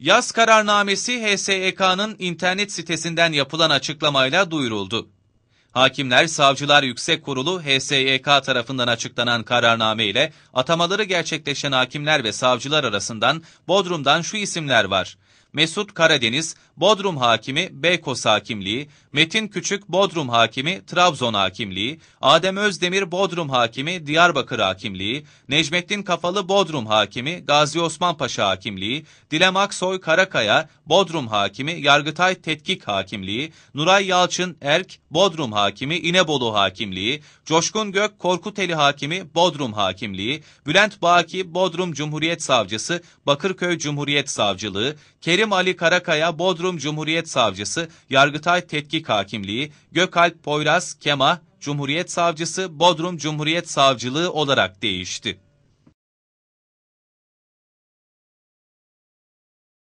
Yaz kararnamesi HSEK'nın internet sitesinden yapılan açıklamayla duyuruldu. Hakimler Savcılar Yüksek Kurulu HSYK e tarafından açıklanan kararname ile atamaları gerçekleşen hakimler ve savcılar arasından Bodrum'dan şu isimler var. Mesut Karadeniz, Bodrum Hakimi Beykoz Hakimliği, Metin Küçük Bodrum Hakimi Trabzon Hakimliği, Adem Özdemir Bodrum Hakimi Diyarbakır Hakimliği, Necmettin Kafalı Bodrum Hakimi Gazi Osman Paşa Hakimliği, Dilem Aksoy Karakaya Bodrum Hakimi Yargıtay Tetkik Hakimliği, Nuray Yalçın Erk Bodrum Hakimi İnebolu Hakimliği, Coşkun Gök Korkuteli Hakimi Bodrum Hakimliği, Bülent Baki Bodrum Cumhuriyet Savcısı Bakırköy Cumhuriyet Savcılığı, Kerim Adem Ali Karakaya Bodrum Cumhuriyet Savcısı, Yargıtay Tetkik Hakimliği, Gökalp Poyraz Kema Cumhuriyet Savcısı, Bodrum Cumhuriyet Savcılığı olarak değişti.